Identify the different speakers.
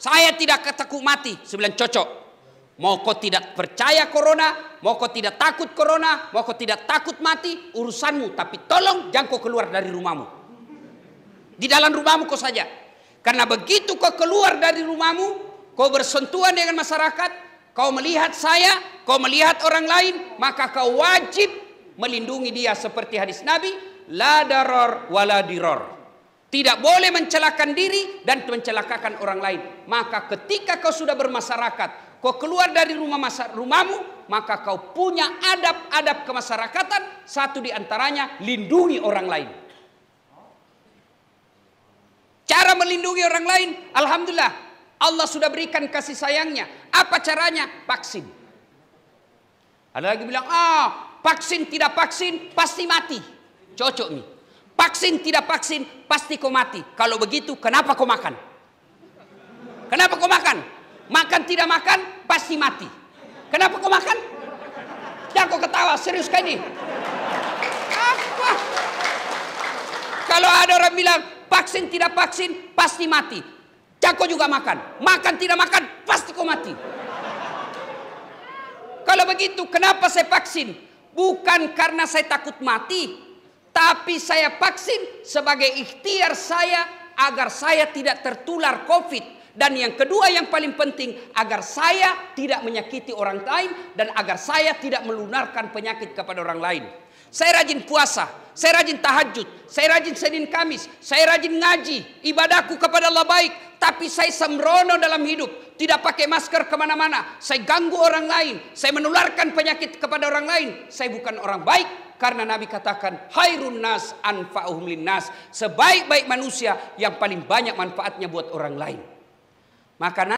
Speaker 1: Saya tidak ketakut mati. sebulan cocok. Mau kau tidak percaya corona, mau kau tidak takut corona, mau kau tidak takut mati, urusanmu. Tapi tolong jangan kau keluar dari rumahmu. Di dalam rumahmu kau saja. Karena begitu kau keluar dari rumahmu, kau bersentuhan dengan masyarakat, kau melihat saya, kau melihat orang lain, maka kau wajib melindungi dia seperti hadis Nabi, la daror wala diror. Tidak boleh mencelakakan diri dan mencelakakan orang lain. Maka ketika kau sudah bermasyarakat, kau keluar dari rumah masa, rumahmu, maka kau punya adab-adab kemasyarakatan. Satu di antaranya lindungi orang lain. Cara melindungi orang lain, alhamdulillah Allah sudah berikan kasih sayangnya. Apa caranya? Vaksin. Ada lagi bilang, "Ah, vaksin tidak vaksin pasti mati." Cocok nih vaksin tidak vaksin pasti kau mati. Kalau begitu kenapa kau makan? Kenapa kau makan? Makan tidak makan pasti mati. Kenapa kau makan? Jangan kau ketawa serius kayak ini. Apa? Kalau ada orang bilang vaksin tidak vaksin pasti mati. Cako juga makan. Makan tidak makan pasti kau mati. Kalau begitu kenapa saya vaksin? Bukan karena saya takut mati, tapi saya vaksin sebagai ikhtiar saya agar saya tidak tertular COVID. Dan yang kedua yang paling penting agar saya tidak menyakiti orang lain dan agar saya tidak melunarkan penyakit kepada orang lain. Saya rajin puasa, saya rajin tahajud, saya rajin Senin Kamis, saya rajin ngaji, ibadahku kepada Allah baik, tapi saya sembrono dalam hidup, tidak pakai masker kemana-mana, saya ganggu orang lain, saya menularkan penyakit kepada orang lain, saya bukan orang baik, karena Nabi katakan, "Hairun nas anfa'uhum linnas." Sebaik-baik manusia yang paling banyak manfaatnya buat orang lain. Maka